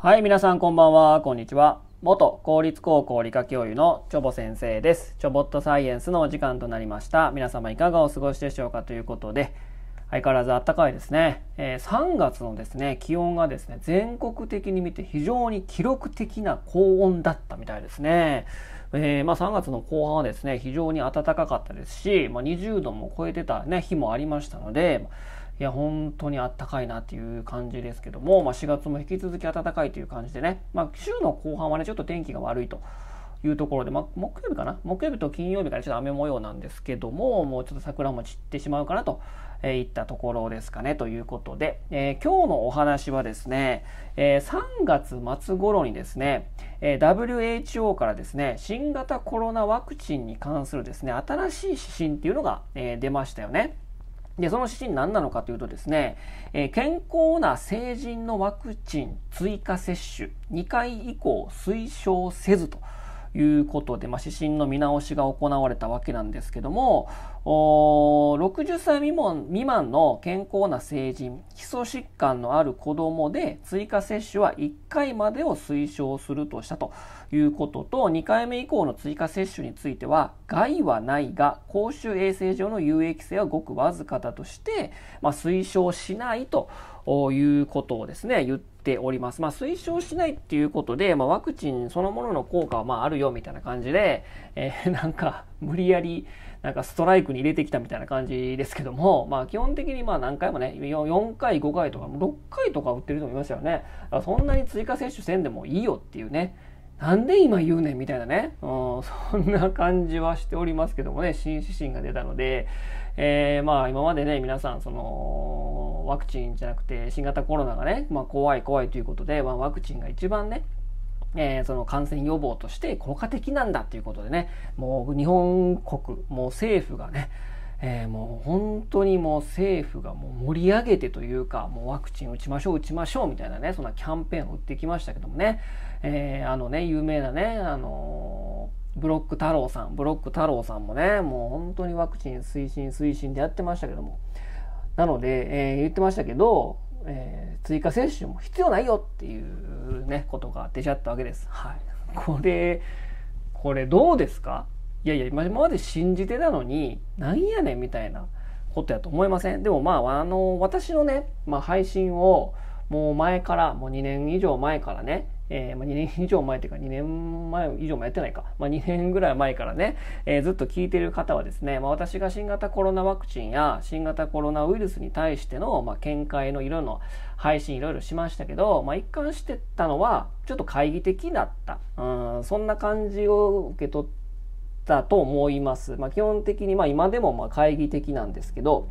はい、皆さんこんばんは、こんにちは。元公立高校理科教諭のチョボ先生です。チョボットサイエンスのお時間となりました。皆様いかがお過ごしでしょうかということで、相変わらず暖かいですね。えー、3月のですね、気温がですね、全国的に見て非常に記録的な高温だったみたいですね。えー、まあ、3月の後半はですね、非常に暖かかったですし、まあ、20度も超えてた、ね、日もありましたので、いや、本当にあったかいなっていう感じですけども、まあ、4月も引き続き暖かいという感じでね、まあ、週の後半はね、ちょっと天気が悪いと。いうところで、まあ、木曜日かな木曜日と金曜日からちょっと雨模様なんですけども、もうちょっと桜も散ってしまうかなと、えー、いったところですかね、ということで、えー、今日のお話はですね、えー、3月末頃にですね、え WHO からですね、新型コロナワクチンに関するですね、新しい指針っていうのが、え出ましたよね。で、その指針何なのかというとですね、えー、健康な成人のワクチン追加接種2回以降推奨せずということで、まあ、指針の見直しが行われたわけなんですけども、60歳未満未満の健康な成人、基礎疾患のある子どもで追加接種は1回までを推奨するとしたということと、2回目以降の追加接種については、害はないが、公衆衛生上の有益性はごくわずかだとして、まあ、推奨しないということをですね、言ってております。まあ、推奨しないっていうことで、まあ、ワクチンそのものの効果はまああるよみたいな感じで、えー、なんか無理やりなんかストライクに入れてきたみたいな感じですけども、まあ、基本的にまあ何回もね 4, 回5回とか6回とか売ってると思いますよねそんなに追加接種せんでもいいよっていうねなんで今言うねんみたいなね、うん、そんな感じはしておりますけどもね、新指針が出たので、えー、まあ今までね、皆さん、その、ワクチンじゃなくて新型コロナがね、まあ、怖い怖いということで、まあ、ワクチンが一番ねえー、その感染予防として効果的なんだということでね、もう日本国、もう政府がね、えー、もう本当にもう政府がもう盛り上げてというか、もうワクチン打ちましょう、打ちましょうみたいなね、そんなキャンペーンを打ってきましたけどもね、えー、あのね、有名なね、あのブロック太郎さん、ブロック太郎さんもね、もう本当にワクチン推進推進でやってましたけども、なので、えー、言ってましたけど、えー、追加接種も必要ないよっていうね、ことが出ちゃったわけです。はい。これ、これどうですかいやいや、今まで信じてたのに、なんやねんみたいなことやと思いませんでもまあ、あの、私のね、まあ、配信を、もう前から、もう2年以上前からね、えー、まあ、2年以上前というか2年前以上もやってないか、まあ、2年ぐらい前からね、えー、ずっと聞いてる方はですね、まあ、私が新型コロナワクチンや新型コロナウイルスに対しての、まあ、見解のいろいろ配信いろいろしましたけど、まあ、一貫してたのはちょっと懐疑的だった、うん、そんな感じを受け取ったと思います、まあ、基本的に、まあ、今でもまあ懐疑的なんですけど、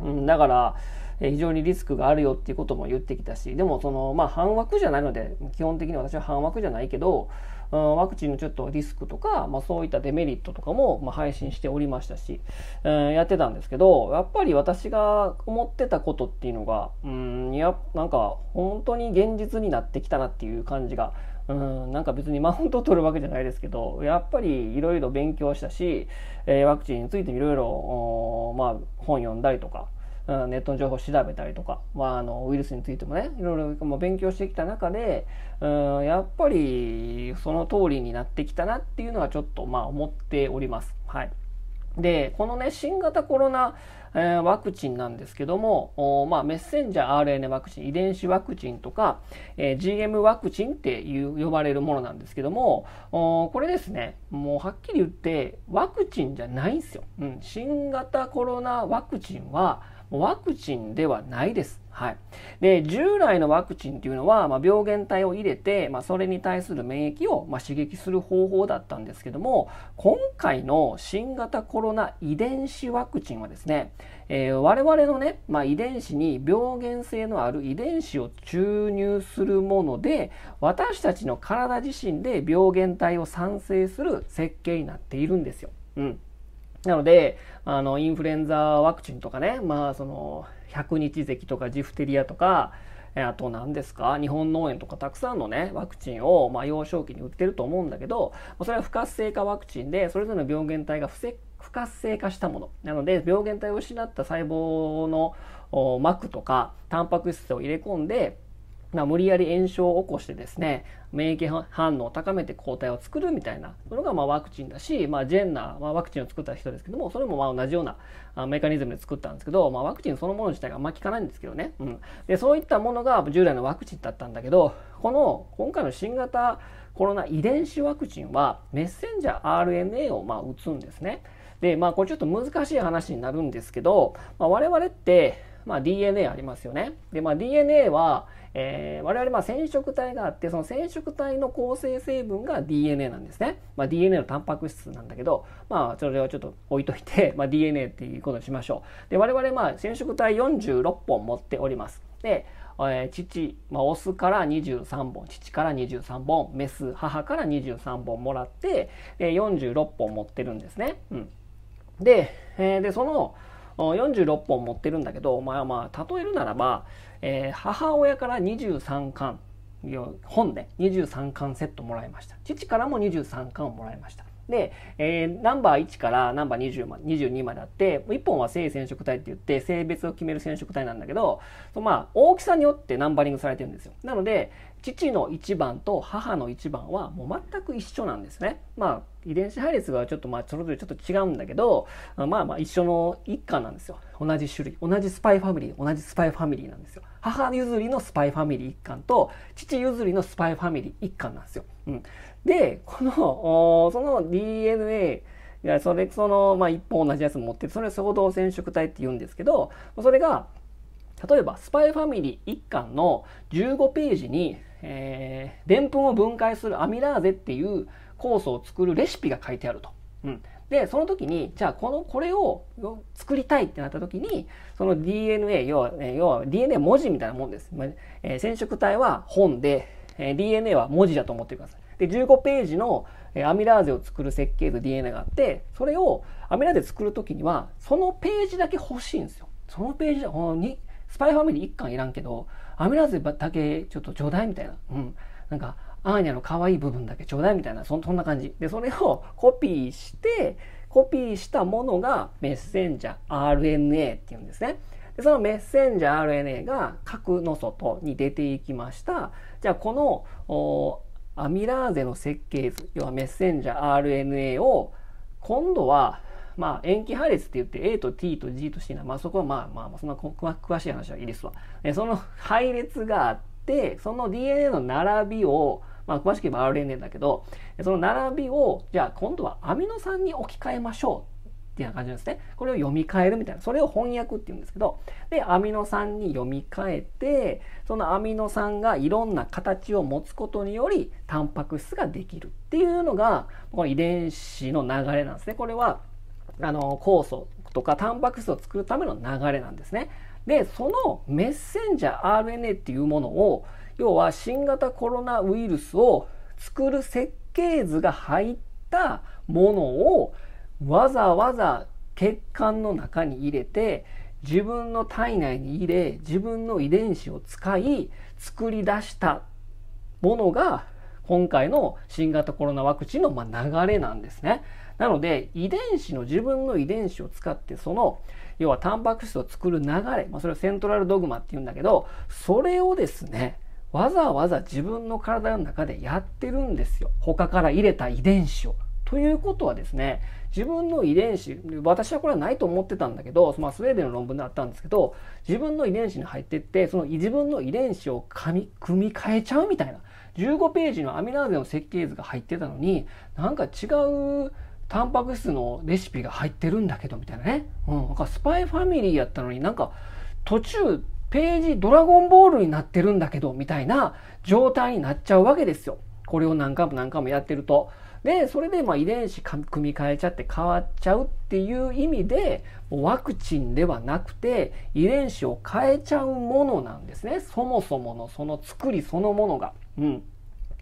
うん、だから非常にリスクがあるよっていうことも言ってきたし、でもその、まあ、半枠じゃないので、基本的に私は半枠じゃないけど、うん、ワクチンのちょっとリスクとか、まあ、そういったデメリットとかも、まあ、配信しておりましたし、うん、やってたんですけど、やっぱり私が思ってたことっていうのが、うん、いや、なんか本当に現実になってきたなっていう感じが、うん、なんか別にマウントを取るわけじゃないですけど、やっぱりいろいろ勉強したし、えー、ワクチンについていろいろ、まあ、本読んだりとか、うん、ネットの情報を調べたりとか、まあ、あのウイルスについてもねいろいろ勉強してきた中で、うん、やっぱりその通りになってきたなっていうのはちょっとまあ思っております。はい、でこのね新型コロナ、えー、ワクチンなんですけども、まあ、メッセンジャー RNA ワクチン遺伝子ワクチンとか、えー、GM ワクチンっていう呼ばれるものなんですけどもこれですねもうはっきり言ってワクチンじゃないんですよ、うん、新型コロナワクチンはワクチンではないです。はい、で従来のワクチンというのは、まあ、病原体を入れて、まあ、それに対する免疫を、まあ、刺激する方法だったんですけども今回の新型コロナ遺伝子ワクチンはですね、えー、我々のね、まあ、遺伝子に病原性のある遺伝子を注入するもので私たちの体自身で病原体を産生する設計になっているんですよ。うんなので、あの、インフルエンザワクチンとかね、まあ、その、100日咳とかジフテリアとか、あと何ですか日本農園とかたくさんのね、ワクチンを、まあ、幼少期に売ってると思うんだけど、それは不活性化ワクチンで、それぞれの病原体が不不活性化したもの。なので、病原体を失った細胞の膜とか、タンパク質を入れ込んで、まあ、無理やり炎症を起こしてですね免疫反応を高めて抗体を作るみたいなのがまあワクチンだし、まあ、ジェンナー、まあ、ワクチンを作った人ですけどもそれもまあ同じようなメカニズムで作ったんですけど、まあ、ワクチンそのもの自体があんま効かないんですけどね、うん、でそういったものが従来のワクチンだったんだけどこの今回の新型コロナ遺伝子ワクチンはメッセンジャー RNA をまあ打つんですね。でまあこれちょっと難しい話になるんですけど、まあ、我々って、まあ、DNA ありますよね。でまあ、DNA はえー、我々まあ染色体があってその染色体の構成成分が DNA なんですね、まあ、DNA のタンパク質なんだけど、まあ、それをちょっと置いといて、まあ、DNA っていうことにしましょうで我々まあ染色体46本持っておりますで、えー、父、まあ、オスから23本父から23本メス母から23本もらってで46本持ってるんですね、うん、で,、えー、でその46本持ってるんだけどまあまあ例えるならば、えー、母親から23巻本で23巻セットもらいました父からも23巻をもらいましたで、えー、ナンバー1からナンバー20ま22まであって1本は性染色体って言って性別を決める染色体なんだけどそのまあ大きさによってナンバリングされてるんですよなので父の1番と母の1番はもう全く一緒なんですね。まあ遺伝子配列がちょっとまあそれぞれちょっと違うんだけどまあまあ一緒の一家なんですよ同じ種類同じスパイファミリー同じスパイファミリーなんですよ。母譲りのスパイファミリー一巻と、父譲りのスパイファミリー一巻なんですよ。うん、で、この、その DNA、いやそれその、まあ、一本同じやつ持ってそれを相同染色体って言うんですけどそれが例えば「スパイファミリー」1巻の15ページにでんぷんを分解するアミラーゼっていう酵素を作るレシピが書いてあると。うん、でその時にじゃあこのこれを作りたいってなった時にその DNA 要は,、要は DNA 文字みたいなもんです、まあ、えー、染色体は本で、えー、DNA は文字だと思ってくださいで15ページのアミラーゼを作る設計図 DNA があってそれをアミラーゼ作る時にはそのページだけ欲しいんですよそのページだにスパイファミリー1巻いらんけどアミラーゼだけちょっとちょうだいみたいなうんなんかアーニャの可愛い部分だけちょうだいみたいな、そんな感じ。で、それを コピーして、コピーしたものがメッセンジャー RNA っていうんですね。でそのメッセンジャー RNA が核の外に出ていきました。じゃあこのアミラーゼの設計図、要はメッセンジャー RNA を今度はまあ、塩基配列って言って A と T と G と C な、まあ、そこはまあまあそんな詳しい話はいいですわ。その配列があってその DNA の並びをまあ、詳しく言えば RNA だけど、その並びを、じゃあ今度はアミノ酸に置き換えましょう。っていう感じなんですね。これを読み替えるみたいな。それを翻訳って言うんですけど、で、アミノ酸に読み替えて、そのアミノ酸がいろんな形を持つことにより、タンパク質ができるっていうのが、この遺伝子の流れなんですね。これは、あの、酵素とかタンパク質を作るための流れなんですね。で、そのメッセンジャー RNA っていうものを、要は新型コロナウイルスを作る設計図が入ったものをわざわざ血管の中に入れて自分の体内に入れ自分の遺伝子を使い作り出したものが今回の新型コロナワクチンのま流れなんですね。なので遺伝子の自分の遺伝子を使ってその要はタンパク質を作る流れ、まあ、それをセントラルドグマっていうんだけどそれをですねわざわざ自分の体の中でやってるんですよ他から入れた遺伝子を。ということはですね自分の遺伝子私はこれはないと思ってたんだけど、まあ、スウェーデンの論文であったんですけど自分の遺伝子に入ってってその自分の遺伝子を組み替えちゃうみたいな15ページのアミラーゼの設計図が入ってたのになんか違うタンパク質のレシピが入ってるんだけどみたいなね、うん、なんかスパイファミリーやったのになんか途中ページドラゴンボールになってるんだけど、みたいな状態になっちゃうわけですよ。これを何回も何回もやってると。で、それでまあ遺伝子組み換えちゃって変わっちゃうっていう意味で、ワクチンではなくて遺伝子を変えちゃうものなんですね。そもそものその作りそのものが。うん。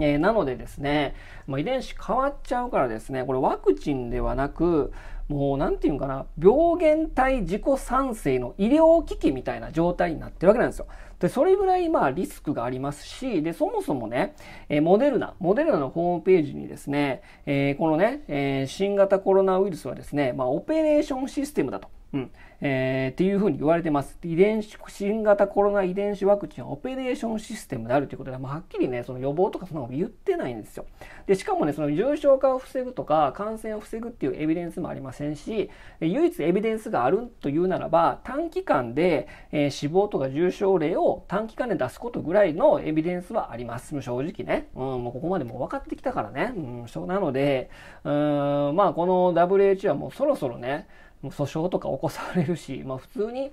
えー、なのでですね、まあ、遺伝子変わっちゃうからですね、これワクチンではなく、もう何て言うんかな、病原体自己賛成の医療機器みたいな状態になってるわけなんですよ。で、それぐらいまあリスクがありますし、で、そもそもね、えモデルナ、モデルナのホームページにですね、えー、このね、えー、新型コロナウイルスはですね、まあオペレーションシステムだと。うん。えー、っていうふうに言われてます。遺伝子、新型コロナ遺伝子ワクチンオペレーションシステムであるということで、まあ、はっきりね、その予防とかそんなこと言ってないんですよ。で、しかもね、その重症化を防ぐとか、感染を防ぐっていうエビデンスもありませんし、唯一エビデンスがあるというならば、短期間で、えー、死亡とか重症例を短期間で出すことぐらいのエビデンスはあります。正直ね。うん、もうここまでもう分かってきたからね。うん、そうなので、うん、まあこの WHO はもうそろそろね、訴訟とか起こされるし、まあ、普通に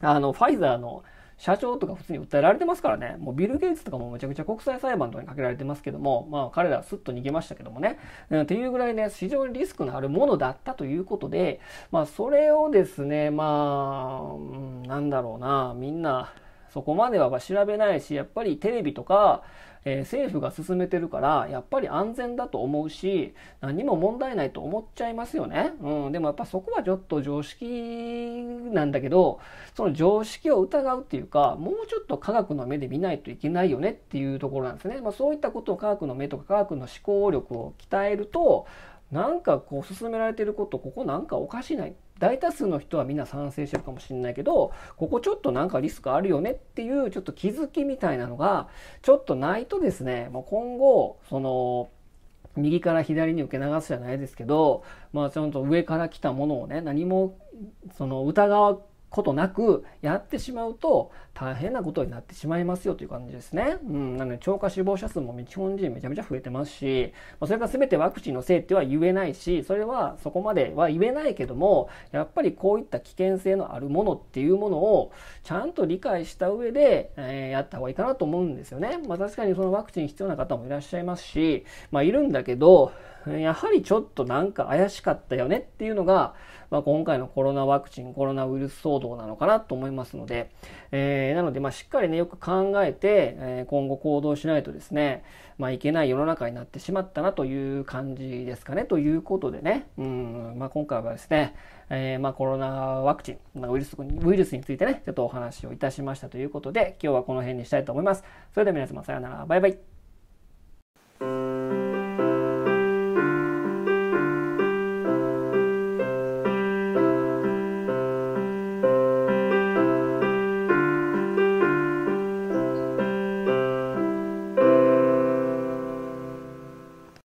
あのファイザーの社長とか普通に訴えられてますからね。もうビル・ゲイツとかもめちゃくちゃ国際裁判とかにかけられてますけども、まあ彼らはすっと逃げましたけどもね。うん、っていうぐらいね、非常にリスクのあるものだったということで、まあそれをですね、まあ、うん、なんだろうな、みんな、そこまでは調べないしやっぱりテレビとか、えー、政府が進めてるからやっぱり安全だと思うし何も問題ないと思っちゃいますよね、うん、でもやっぱそこはちょっと常識なんだけどその常識を疑うっていうかもうちょっと科学の目で見ないといけないよねっていうところなんですね、まあ、そういったことを科学の目とか科学の思考力を鍛えるとなんかこう進められてることここなんかおかしない大多数の人はみんな賛成してるかもしれないけどここちょっとなんかリスクあるよねっていうちょっと気づきみたいなのがちょっとないとですねもう今後その右から左に受け流すじゃないですけどまあちゃんと上から来たものをね何もその疑ことなくやってしまうと大変なことになってしまいますよという感じですね。うん、なので超過死亡者数も日本人めちゃめちゃ増えてますし、まそれが全てワクチンのせいっては言えないし、それはそこまでは言えないけども、やっぱりこういった危険性のあるものっていうものをちゃんと理解した上で、えー、やった方がいいかなと思うんですよね。まあ、確かにそのワクチン必要な方もいらっしゃいますし、まあ、いるんだけど、やはりちょっとなんか怪しかったよねっていうのが、まあ、今回のコロナワクチン、コロナウイルス騒動なのかなと思いますので、えー、なので、まあ、しっかりね、よく考えて、え今後行動しないとですね、まあ、いけない世の中になってしまったなという感じですかね、ということでね、うん、まあ、今回はですね、えー、まあ、コロナワクチン、ウイルス、ウイルスについてね、ちょっとお話をいたしましたということで、今日はこの辺にしたいと思います。それでは皆様さよなら、バイバイ。